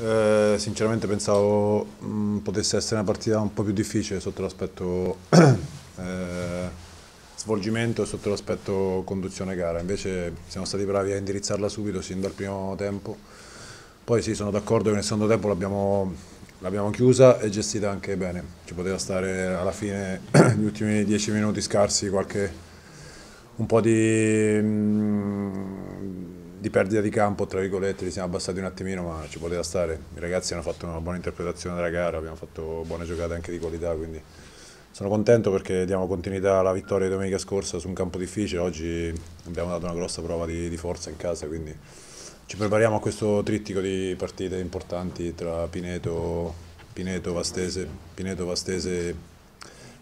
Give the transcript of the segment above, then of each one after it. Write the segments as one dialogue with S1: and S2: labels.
S1: Eh, sinceramente pensavo mh, mm, potesse essere una partita un po' più difficile sotto l'aspetto eh, svolgimento e sotto l'aspetto conduzione gara, invece siamo stati bravi a indirizzarla subito sin dal primo tempo, poi sì sono d'accordo che nel secondo tempo l'abbiamo chiusa e gestita anche bene, ci poteva stare alla fine gli ultimi dieci minuti scarsi qualche un po' di mm, di perdita di campo, tra virgolette, li siamo abbassati un attimino, ma ci poteva stare. I ragazzi hanno fatto una buona interpretazione della gara, abbiamo fatto buone giocate anche di qualità, quindi sono contento perché diamo continuità alla vittoria di domenica scorsa su un campo difficile. Oggi abbiamo dato una grossa prova di, di forza in casa, quindi ci prepariamo a questo trittico di partite importanti tra Pineto, Pineto, Vastese, Pineto, Vastese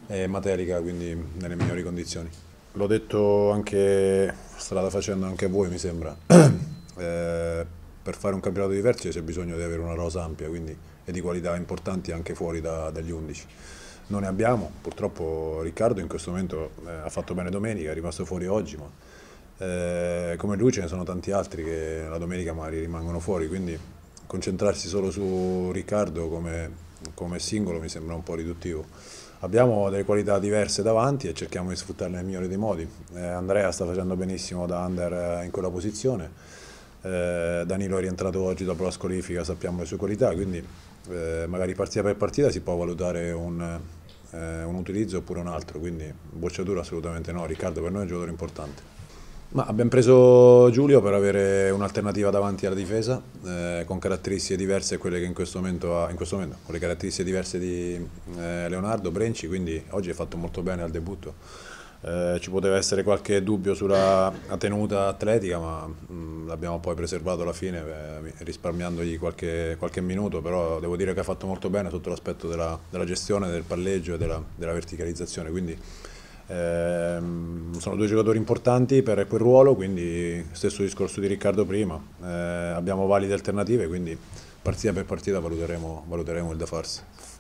S1: e Materica, quindi nelle migliori condizioni l'ho detto anche, strada facendo anche a voi mi sembra, eh, per fare un campionato di vertice c'è bisogno di avere una rosa ampia quindi, e di qualità importanti anche fuori da, dagli 11. Non ne abbiamo, purtroppo Riccardo in questo momento eh, ha fatto bene domenica, è rimasto fuori oggi, ma eh, come lui ce ne sono tanti altri che la domenica magari rimangono fuori, quindi concentrarsi solo su Riccardo come come singolo mi sembra un po' riduttivo. Abbiamo delle qualità diverse davanti e cerchiamo di sfruttarle nel migliore dei modi. Eh, Andrea sta facendo benissimo da under eh, in quella posizione, eh, Danilo è rientrato oggi dopo la squalifica, sappiamo le sue qualità, quindi eh, magari partita per partita si può valutare un, eh, un utilizzo oppure un altro, quindi bocciatura assolutamente no, Riccardo per noi è un giocatore importante. Ma abbiamo preso Giulio per avere un'alternativa davanti alla difesa, eh, con caratteristiche diverse a quelle che in questo momento ha, in questo momento, con le caratteristiche diverse di eh, Leonardo Brenci, quindi oggi ha fatto molto bene al debutto. Eh, ci poteva essere qualche dubbio sulla tenuta atletica, ma l'abbiamo poi preservato alla fine eh, risparmiandogli qualche, qualche, minuto, però devo dire che ha fatto molto bene sotto l'aspetto della, della, gestione, del palleggio e della, della verticalizzazione. Quindi, Ehm, sono due giocatori importanti per quel ruolo, quindi stesso discorso di Riccardo prima, eh, abbiamo valide alternative, quindi partita per partita valuteremo, valuteremo il da farsi.